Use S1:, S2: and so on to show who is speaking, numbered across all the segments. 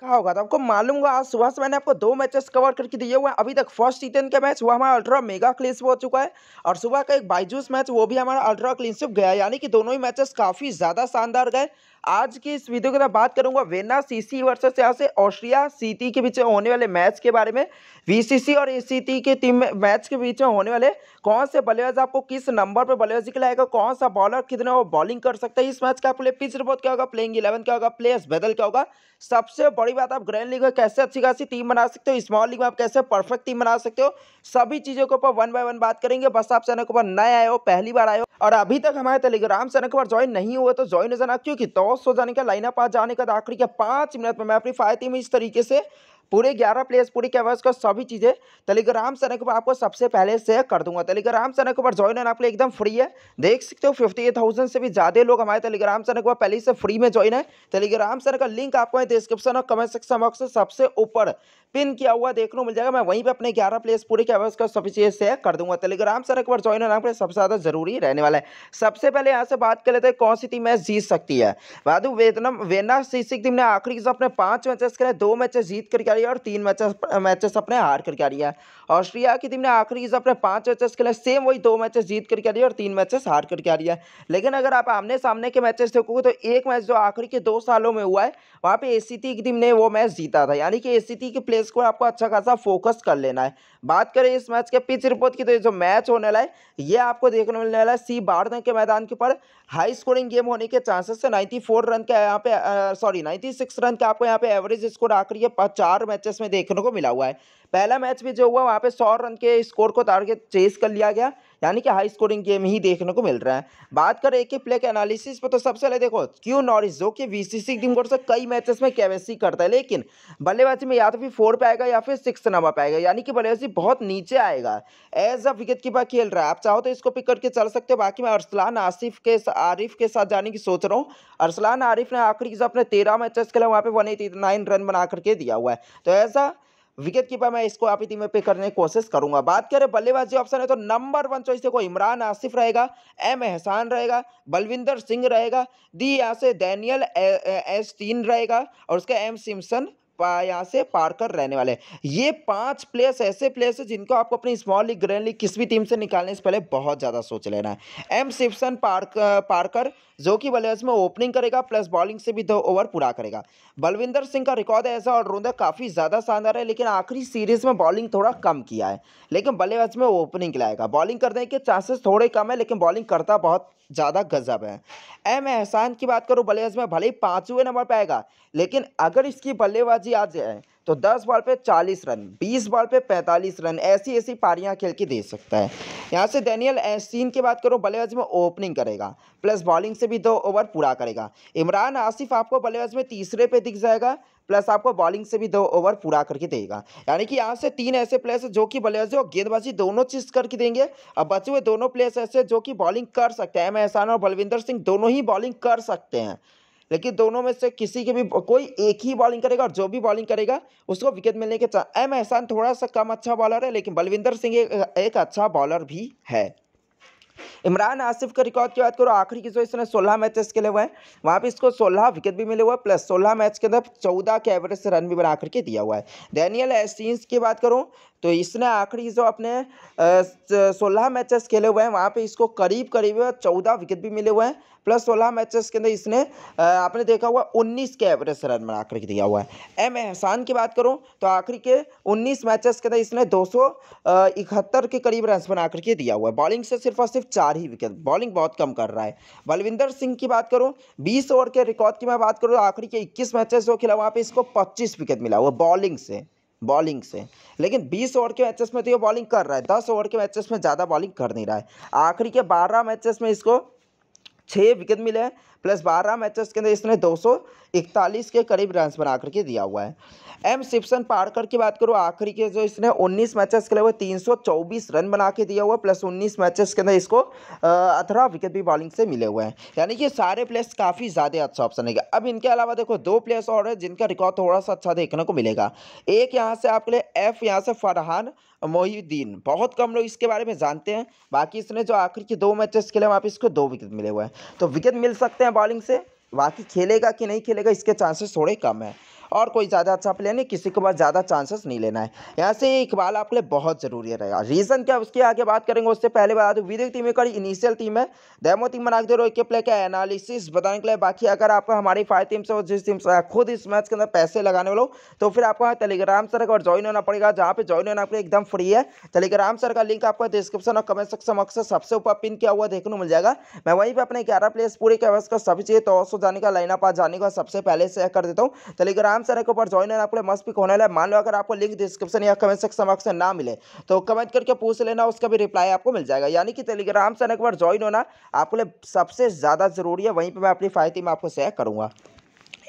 S1: कहा होगा तो आपको मालूम होगा आज सुबह से मैंने आपको दो मैचेस कवर करके दिए हुए हैं अभी तक फर्स्ट सीजन का मैच हुआ हमारा अल्ट्रा मेगा क्लिंस हो चुका है और सुबह का एक बाइजूस मैच वो भी हमारा अल्ट्रा क्लिनशिप गया यानी कि दोनों ही मैचेस काफ़ी ज़्यादा शानदार गए आज की इस वीडियो के अंदर बात करूंगा वेना सीसी वर्सेस यहाँ से ऑस्ट्रिया सीटी के बीच होने वाले मैच के बारे में वीसीसी और एसीटी के टीम मैच के बीच में होने वाले कौन से बल्लेबाज आपको किस नंबर पर बल्लेबाजी खिलाएगा कौन सा बॉलर कितने वो बॉलिंग कर सकता है इस मैच का आपके पिच रिपोर्ट क्या होगा प्लेइंग इलेवन क्या होगा प्लेयर्स बदल क्या होगा सबसे बड़ी बात आप ग्रैंड लीग में कैसे अच्छी खासी टीम बना सकते हो स्मॉल लीग में आप कैसे परफेक्ट टीम बना सकते हो सभी चीज़ों के ऊपर वन बाय वन बात करेंगे बस आप चैनल के ऊपर नए आए हो पहली बार आए हो और अभी तक हमारे टेलीग्राम चैनल के ऊपर ज्वाइन नहीं हुआ तो ज्वाइन हो जाना क्योंकि तो टॉस हो जाने का लाइनअप आ जाने का आखिरी के पाँच मिनट में मैं अपनी फायती में इस तरीके से पूरे ग्यारह प्लेयर्स पूरी कैमराज का सभी चीज़ें टेलीग्राम चैनल के ऊपर आपको सबसे पहले शेयर कर दूंगा टेलीग्राम चैनल के ऊपर ज्वाइन होना आप लोग एकदम फ्री है देख सकते हो फिफ्टी थाउजेंड से भी ज़्यादा लोग हमारे टेलीग्राम चैनल के ऊपर पहले से फ्री में ज्वाइन है टेलीग्राम चैनल का लिंक आपको डिस्क्रिप्शन और कमेंट सेक्शन बॉक्स सबसे ऊपर पिन किया हुआ देखने को मिल जाएगा मैं वहीं पर अपने ग्यारह प्लेयर्स पूरे कैमराज का सभी चीज़ें शेयर कर दूंगा टेलीग्राम चैनल के ऊपर ज्वाइन होना आपके सबसे ज़्यादा जरूरी रहने वाला है सबसे पहले यहाँ से बात कर लेते हैं कौन सी टीम मैच जीत सकती है बाद वेतनम वेना सीसिक टीम ने आखिरी अपने पाँच मैचेस करें दो मैचेस जीत करके रही है और तीन मैचेस मैचेस अपने हार करके आ रही है ऑस्ट्रिया की टीम ने आखिरी इस अपने पांच मैचेस के लिए सेम वही दो मैचेस जीत करके आ रही है और तीन मैचेस हार करके आ रही है लेकिन अगर आप आमने सामने के मैचेस देखोगे तो एक मैच जो आखिरी के दो सालों में हुआ है वहाँ पे ए की टीम ने वो मैच जीता था यानी कि ए के प्लेस को आपको अच्छा खासा फोकस कर लेना है बात करें इस मैच के पिच रिपोर्ट की तो जो मैच होने वाला है ये आपको देखने मिलने वाला है सी भारत के मैदान के ऊपर हाई स्कोरिंग गेम होने के चांसेस है नाइन्टी रन के यहाँ पे सॉरी नाइन्टी रन का आपको यहाँ पे एवरेज स्कोर आखिरी है चार मैचेस में देखने को मिला हुआ है पहला मैच भी जो हुआ वहाँ पे सौ रन के स्कोर को तार के चेस कर लिया गया यानी कि हाई स्कोरिंग गेम ही देखने को मिल रहा है बात करें एक ही प्ले के एनालिसिस पर तो सबसे पहले देखो क्यू नॉरिस जो कि सी टीम को से तो कई मैचेस में कैवेसी करता है लेकिन बल्लेबाजी में या तो फिर फोर पे आएगा या फिर सिक्स नंबर पे आएगा यानी कि बल्लेबाजी बहुत नीचे आएगा एज अ विकेट कीपर खेल रहा है आप चाहो तो इसको पिक करके चल सकते हो बाकी मैं अरसलान आसिफ के आरिफ के साथ जाने की सोच रहा हूँ अरसलान आरिफ ने आखिरी जो अपने तेरह मैचेस खेला वहाँ पे वन रन बना करके दिया हुआ है तो ऐसा विकेट कीपर मैं इसको आप ही टीम में पे करने की कोशिश करूंगा बात करें बल्लेबाजी ऑप्शन है तो नंबर वन चॉइस देखो इमरान आसिफ रहेगा एम एहसान रहेगा बलविंदर सिंह रहेगा दी यहाँ से डैनियल एस तीन रहेगा और उसके एम सिमसन यहाँ से पार कर रहने वाले हैं ये पांच प्लेयर्स ऐसे प्लेयर्स हैं जिनको आपको अपनी स्मॉल लीग ग्रैंड लीग किसी भी टीम से निकालने से पहले बहुत ज़्यादा सोच लेना है एम सिप्सन पार्क पार्कर जो कि बल्लेबाज में ओपनिंग करेगा प्लस बॉलिंग से भी दो ओवर पूरा करेगा बलविंदर सिंह का रिकॉर्ड ऐसा ऑलराउंडर काफ़ी ज़्यादा शानदार है लेकिन आखिरी सीरीज में बॉलिंग थोड़ा कम किया है लेकिन बल्लेबाज में ओपनिंग लाएगा बॉलिंग करने के चांसेस थोड़े कम है लेकिन बॉलिंग करता बहुत ज़्यादा गजब है एम एहसान की बात करूँ बल्लेबाज में भले ही पाँचवें नंबर पर आएगा लेकिन अगर इसकी बल्लेबाजी आ जाए तो 10 बॉल पे 40 रन 20 बॉल पे 45 रन ऐसी ऐसी पारियां खेल के दे सकता है यहाँ से डैनियल एसिन की बात करो बल्लेबाज में ओपनिंग करेगा प्लस बॉलिंग से भी दो ओवर पूरा करेगा इमरान आसिफ आपको बल्लेबाज में तीसरे पे दिख जाएगा प्लस आपको बॉलिंग से भी दो ओवर पूरा करके देगा यानी कि यहाँ से तीन ऐसे प्लेयर्स जो कि बल्लेबाजी और गेंदबाजी दोनों चीज़ करके देंगे और बचे हुए दोनों प्लेयर्स ऐसे जो कि बॉलिंग कर सकते हैं एम एहसान और बलविंदर सिंह दोनों ही बॉलिंग कर सकते हैं लेकिन दोनों में से किसी के भी कोई एक ही बॉलिंग करेगा और जो भी बॉलिंग करेगा उसको विकेट मिलने के चांस एम एहसान थोड़ा सा कम अच्छा बॉलर है लेकिन बलविंदर सिंह एक, एक अच्छा बॉलर भी है इमरान आसिफ के रिकॉर्ड की बात करो आखिरी की जो इसने सोलह मैचेस खेले हुए हैं वहाँ पे इसको सोलह विकेट भी मिले हुए हैं प्लस सोलह मैच के अंदर चौदह के एवरेज से रन भी बना करके दिया हुआ है डैनियल एस्टीन्स की बात करूँ तो इसने आखिरी जो अपने सोलह मैचेस खेले हुए हैं वहाँ पे इसको करीब करीब चौदह विकेट भी मिले हुए हैं प्लस सोलह मैचेस के अंदर इसने आपने देखा हुआ उन्नीस के एवरेज से रन बना करके दिया हुआ है एम एहसान की बात करूँ तो आखिरी के उन्नीस मैचेस के अंदर इसने दो के करीब रन बना करके दिया हुआ है बॉलिंग से सिर्फ और सिर्फ चार ही विकेट बॉलिंग बहुत कम कर रहा है बलविंदर सिंह की बात करूँ बीस ओवर के रिकॉर्ड की मैं बात करूँ तो आखिरी के इक्कीस मैचेस जो खिला वहाँ पर इसको पच्चीस विकेट मिला वो बॉलिंग से बॉलिंग से लेकिन 20 ओवर के मैचेस में तो ये बॉलिंग कर रहा है 10 ओवर के मैचेस में ज़्यादा बॉलिंग कर नहीं रहा है आखिरी के 12 मैचेस में इसको छः विकेट मिले हैं प्लस बारह मैचेस के अंदर इसने दो के करीब रन बना करके दिया हुआ है एम सिप्सन पार्कर की बात करूँ आखिरी के जो इसने 19 मैचेस खेले हुए 324 रन बना के दिया हुआ प्लस 19 मैचेस के अंदर इसको अठारह विकेट भी बॉलिंग से मिले हुए हैं यानी कि सारे प्लेयर्स काफ़ी ज़्यादा अच्छा ऑप्शन है अब इनके अलावा देखो दो प्लेयर्स और हैं जिनका रिकॉर्ड थोड़ा सा अच्छा देखने को मिलेगा एक यहाँ से आपके लिए एफ यहाँ से फरहान मोहिद्दीन बहुत कम लोग इसके बारे में जानते हैं बाकी इसने जो आखिर के दो मैचेस खेले वहाँ पर इसको दो विकेट मिले हुए हैं तो विकेट मिल सकते हैं हैं बॉलिंग से बाकी खेलेगा कि नहीं खेलेगा इसके चांसेस थोड़े कम है और कोई ज़्यादा अच्छा प्लेयर नहीं किसी के पास ज़्यादा चांसेस नहीं लेना है यहाँ से इकबाल आपके लिए बहुत ज़रूरी रहेगा रीज़न क्या उसके आगे बात करेंगे उससे पहले बता दूँ विदिक टीम एक इनिशियल टीम है डेमो टीम बना के दे के प्लेयर का एनालिसिस बताने के लिए बाकी अगर आपका हमारी फाइव टीम से और जिस टीम से खुद इस मैच के अंदर पैसे लगाने वालों तो फिर आपको टेलीग्राम सर का ज्वाइन होना पड़ेगा जहाँ पर ज्वाइन होना आपको एकदम फ्री है टेलीग्राम सर का लिंक आपको डिस्क्रिप्शन और कमेंट सेक्शन बॉक्स सबसे ऊपर पिन किया हुआ देखने मिल जाएगा मैं वहीं पर अपने ग्यारह प्लेयर्स पूरे कैवस का सभी चाहिए तो जाने का लाइन आप जाने का सबसे पहले शेयर कर देता हूँ टेलीग्राम नाम से रखो ऊपर ज्वाइन आपको मस्ट पिक होने वाला है मान लो अगर आपको लिंक डिस्क्रिप्शन या कमेंट सेक्शन में ऑप्शन ना मिले तो कमेंट करके पूछ लेना उसका भी रिप्लाई आपको मिल जाएगा यानी कि टेलीग्राम से एक बार ज्वाइन होना आपके लिए सबसे ज़्यादा जरूरी है वहीं पर मैं अपनी फायदे में आपको शेयर करूँगा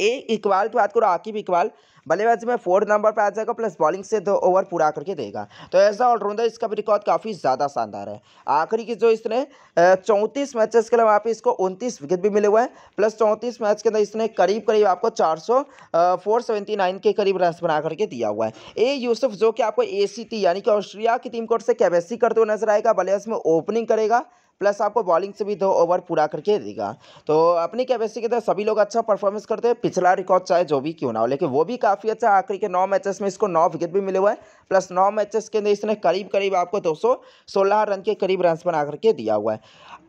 S1: ए इकबाल की तो बात करो आकिब इकबाल बल्लेबाजी में फोर्थ नंबर पर आ जाएगा प्लस बॉलिंग से दो ओवर पूरा करके देगा तो ऐसा ऑलराउंडर इसका भी रिकॉर्ड काफ़ी ज़्यादा शानदार है आखिरी की जो इसने चौंतीस मैचेस के लिए वहाँ पे इसको उनतीस विकेट भी मिले हुए हैं प्लस चौंतीस मैच के अंदर इसने करीब करीब आपको चार सौ फोर सेवेंटी नाइन के करीब रन बना करके दिया हुआ है ए यूसुफ जो कि आपको ए यानी कि ऑस्ट्रिया की टीम कोर्ट से कैबेसी करते हुए नजर आएगा बल्लेबाज में ओपनिंग करेगा प्लस आपको बॉलिंग से भी दो ओवर पूरा करके देगा तो अपनी कैपेसिटी के तहत सभी लोग अच्छा परफॉर्मेंस करते हैं पिछला रिकॉर्ड चाहे जो भी क्यों ना हो लेकिन वो भी काफ़ी अच्छा आखिरी के नौ मैचेस में इसको नौ विकेट भी मिले हुआ है प्लस नौ मैचेस के अंदर इसने करीब करीब आपको दो रन के करीब रन बना करके दिया हुआ है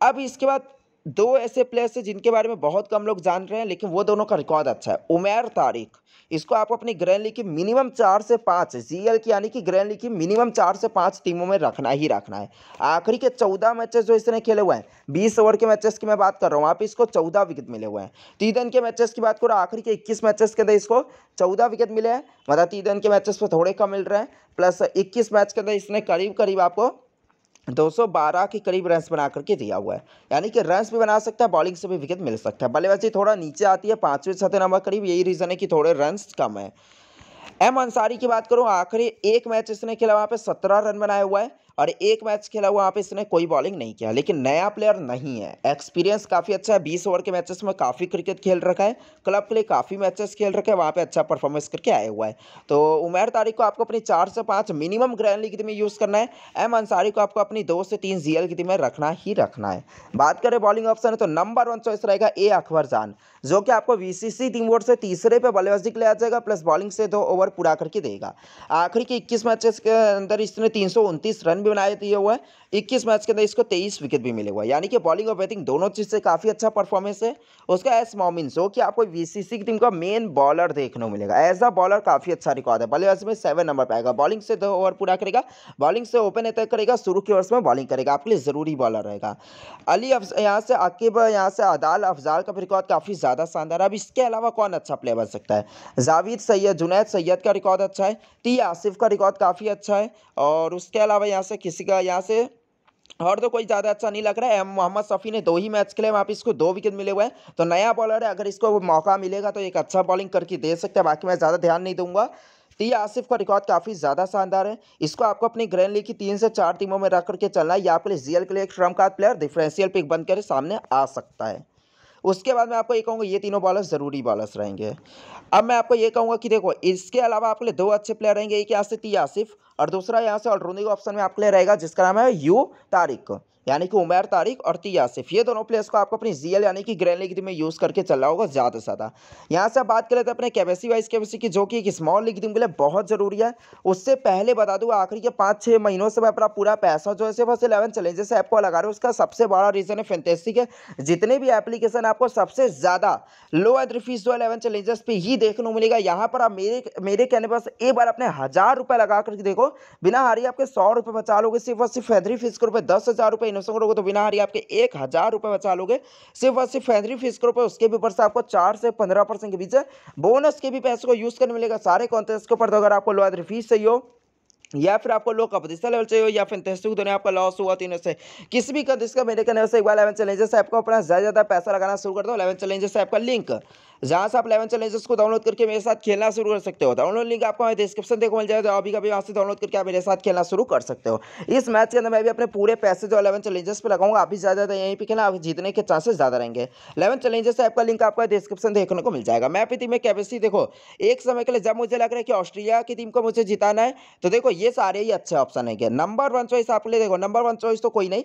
S1: अब इसके बाद दो ऐसे प्लेयर्स हैं जिनके बारे में बहुत कम लोग जान रहे हैं लेकिन वो दोनों का रिकॉर्ड अच्छा है उमेर तारिक इसको आप अपनी ग्रैंड लीग की मिनिमम चार से पाँच जी एल की यानी कि ग्रैंड लीग की मिनिमम चार से पाँच टीमों में रखना ही रखना है आखिरी के चौदह मैचेस जो इसने खेले हुए हैं बीस ओवर के मैचेस की मैं बात कर रहा हूँ आप इसको चौदह विकेट मिले हुए हैं तीदन के मैचेस की बात करो आखिरी के इक्कीस मैचेस के अंदर इसको चौदह विकेट मिले हैं मतलब तीदन के मैचेस पर तो थोड़े कम मिल रहे हैं प्लस इक्कीस मैच के अंदर इसने करीब करीब आपको 212 के करीब रन्स बना करके दिया हुआ है यानी कि रन्स भी बना सकता है बॉलिंग से भी विकेट मिल सकता है बल्लेबाजी थोड़ा नीचे आती है पाँचवें सतह नंबर करीब यही रीज़न है कि थोड़े रन्स कम है एम अंसारी की बात करूँ आखिरी एक मैच इसने खेला वहाँ पर सत्रह रन बनाया हुआ है और एक मैच खेला हुआ वहाँ पे इसने कोई बॉलिंग नहीं किया लेकिन नया प्लेयर नहीं है एक्सपीरियंस काफ़ी अच्छा है बीस ओवर के मैचेस में काफ़ी क्रिकेट खेल रखा है क्लब के लिए काफ़ी मैचेस खेल रखे हैं वहाँ पे अच्छा परफॉर्मेंस करके आया हुआ है तो उमेर तारिक को आपको अपनी चार से पाँच मिनिमम ग्रैंड लीग में यूज़ करना है एम अंसारी को आपको अपनी दो से तीन जी की में रखना ही रखना है बात करें बॉलिंग ऑप्शन तो नंबर वन चॉइस रहेगा ए अकबर जान जो कि आपको बीसीसी टीम बोर्ड से तीसरे पे बल्लेबाजी के लिए आ जाएगा प्लस बॉलिंग से दो ओवर पूरा करके देगा आखिरी के इक्कीस मैचेस के अंदर इसने तीन रन भी बनाए दिए हुआ है इक्कीस मैच के अंदर इसको तेईस विकेट भी मिले हुए हैं यानी कि बॉलिंग और बैटिंग दोनों चीज़ से काफ़ी अच्छा परफॉर्मेंस है उसका एस मोमिन हो कि आपको बीसीसी की टीम का मेन बॉलर देखने को मिलेगा एज अ बॉलर काफ़ी अच्छा रिकॉर्ड है बल्लेबाज में सेवन नंबर पर आएगा बॉलिंग से दो ओवर पूरा करेगा बॉलिंग से ओपन तय करेगा शुरू के ओवर्स में बॉलिंग करेगा आपके लिए ज़रूरी बॉलर रहेगा अली यहाँ से अकीब यहाँ से अदाल अफजाल का रिकॉर्ड काफ़ी ज़्यादा शानदार है अब इसके अलावा कौन अच्छा प्लेयर बन सकता है जावेद सैयद जुनैद सैयद का रिकॉर्ड अच्छा है टी आसिफ का रिकॉर्ड काफ़ी अच्छा है और उसके अलावा यहाँ से किसी का यहाँ से और तो कोई ज़्यादा अच्छा नहीं लग रहा है एम मोहम्मद सफ़ी ने दो ही मैच खेले वहाँ पे इसको दो विकेट मिले हुए हैं तो नया बॉलर है अगर इसको मौका मिलेगा तो एक अच्छा बॉलिंग करके दे सकता है बाकी मैं ज़्यादा ध्यान नहीं दूंगा टी आसिफ का रिकॉर्ड काफ़ी ज़्यादा शानदार है इसको आपको अपनी ग्रैंड लीग की तीन से चार टीमों में रख करके चलना है या आपके लिए जीएल के लिए एक ट्रम श्रमकात प्लेयर डिफ्रेंशियल पिक बनकर सामने आ सकता है उसके बाद मैं आपको ये कहूँगा ये तीनों बॉलर ज़रूरी बॉलर्स रहेंगे अब मैं आपको ये कहूँगा कि देखो इसके अलावा आपके लिए दो अच्छे प्लेयर रहेंगे एक आसिफ टी आसिफ और दूसरा यहाँ से अल्ट्रोनिक ऑप्शन में आपके लिए रहेगा जिसका नाम है यू तारिक यानी कि उमैर तारिक और तियासिफ ये दोनों प्लेस को आपको अपनी जीएल यानी कि ग्रैंड लिग्री में यूज़ करके चल रहा होगा ज़्यादा से ज़्यादा यहाँ से बात करें तो अपने कैपेसिटी वाइज कैपेसिटी की जो कि एक स्मॉल लिग्री के लिए बहुत ज़रूरी है उससे पहले बता दूँ आखिरी के पाँच छः महीनों से मैं अपना पूरा पैसा जो है सिर्फ बस इलेवन चैलेंजेस ऐप को लगा रहा हूँ उसका सबसे बड़ा रीज़न है फेंटेस्टिक है जितने भी एप्लीकेशन आपको सबसे ज़्यादा लो एंट्री फीस जो इलेवन चैलेंजेस पर ही देखने को मिलेगा यहाँ पर आप मेरे मेरे कहने पर एक बार अपने हज़ार रुपये लगा करके देखो बिना हारी आपके सौ रुपये बचा लोगे सिर्फ और सिर्फ फैदरी फीस के रुपये दस हज़ार रुपये इन्वेस्टमेंट करोगे तो बिना हारी आपके एक हज़ार रुपये बचा लोगे सिर्फ और सिर्फ फैदरी फीस के रुपये उसके भी ऊपर से आपको चार से पंद्रह परसेंट के बीच बोनस के भी पैसे को यूज़ करने मिलेगा सारे कॉन्टेस्ट के ऊपर तो अगर आपको लोहादरी फीस चाहिए हो या फिर आपको लो का तीसरा लेवल चाहिए या फिर तहसील दोनों आपका लॉस हुआ तीनों तो से किसी भी का मेरे कहने से एक बार इलेवन चैलेंजेस ऐप को अपना ज़्यादा ज़्यादा पैसा लगाना शुरू कर दो इलेवन चैलेंजेस ऐप का लिंक जहाँ से आप लेवन चैलेंजेस को डाउनलोड करके मेरे साथ खेलना शुरू कर सकते हो डाउनलोड लिंक आपको डिस्क्रिप्शन देखो मिल जाएगा अभी तो कभी वहाँ से डाउनलोड करके आप मेरे साथ खेलना शुरू कर सकते हो इस मैच के अंदर मैं भी अपने पूरे पैसे जो एलेवन चैलेंजेस पर लगाऊंगा आप भी ज़्यादा यहीं पर खेलना आप जीतने के चांसेस ज़्यादा रहेंगे इलेवन चैलेंजेस ऐप का लिंक आपको डिस्क्रिप्शन देखने को मिल जाएगा मैप टीम में कैपेसिटी देखो एक समय के लिए जब मुझे लग रहा है कि ऑस्ट्रेलिया की टीम को मुझे जिताना है तो देखो ये सारे ही अच्छे ऑप्शन है क्या नंबर वन चॉइस आपके लिए देखो नंबर वन चॉइस तो कोई नहीं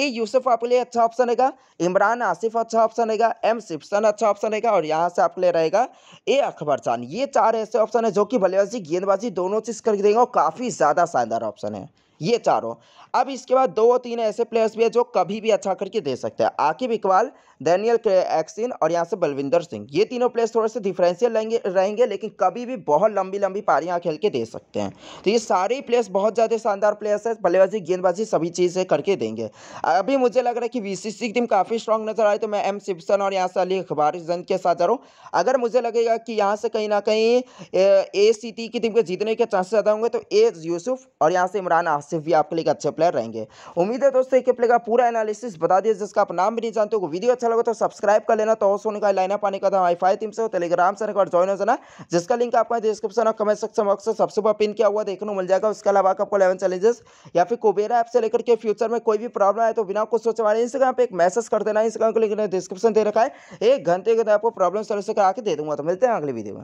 S1: ए यूसुफ आपके लिए अच्छा ऑप्शन है इमरान आसिफ अच्छा ऑप्शन है एम सिप्सन अच्छा ऑप्शन है और यहाँ से आपके लिए रहेगा ए अकबर खान ये चार ऐसे ऑप्शन है जो कि बल्लेबाजी गेंदबाजी दोनों चीज़ करके देंगे और काफ़ी ज़्यादा शानदार ऑप्शन है ये चारों अब इसके बाद दो तीन ऐसे प्लेयर्स भी है जो कभी भी अच्छा करके दे सकते हैं आकिब इकबाल डैनियल एक्सिन और यहाँ से बलविंदर सिंह ये तीनों प्लेयर्स थोड़े से डिफरेंशियल रहेंगे रहेंगे लेकिन कभी भी बहुत लंबी लंबी पारियाँ खेल के दे सकते हैं तो ये सारे प्लेयर्स बहुत ज़्यादा शानदार प्लेयर्स हैं बल्लेबाजी गेंदबाजी सभी चीज़ें करके देंगे अभी मुझे लग रहा है कि वी की टीम काफ़ी स्ट्रॉन्ग नजर आई तो मैं एम सिप्सन और यहाँ से अली अखबार जन के साथ जा रहा हूँ अगर मुझे लगेगा कि यहाँ से कहीं ना कहीं ए सी टी की टीम के जीतने के चांसेस ज़्यादा होंगे तो ए यूसुफ और यहाँ से इमरान आसिफ भी आपके लिए अच्छे प्लेयर रहेंगे उम्मीद है दोस्तों एक प्लेयर का पूरा एनालिसिस बता दिया जिसका आप नाम भी नहीं जानते हो वीडियो अच्छा अच्छा लगा तो सब्सक्राइब कर लेना तो सोने का लाइना पानी का वाई फाई टीम से टेलीग्राम से और ज्वाइन हो जाना जिसका लिंक आपको डिस्क्रिप्शन और कमेंट सेक्शन बॉक्स से सबसे ऊपर पिन किया हुआ देखने को मिल जाएगा उसके अलावा आपको इलेवन चैलेंजेस या फिर कोबेरा ऐप से लेकर के फ्यूचर में कोई भी प्रॉब्लम आए तो बिना कुछ सोचे वाले इंस्टाग्राम पर एक मैसेज कर देना इंस्टाग्राम को लिंक डिस्क्रिप्शन दे रखा है एक घंटे के अंदर आपको प्रॉब्लम सोल्यूशन करा के दे दूंगा तो मिलते हैं अगले वीडियो में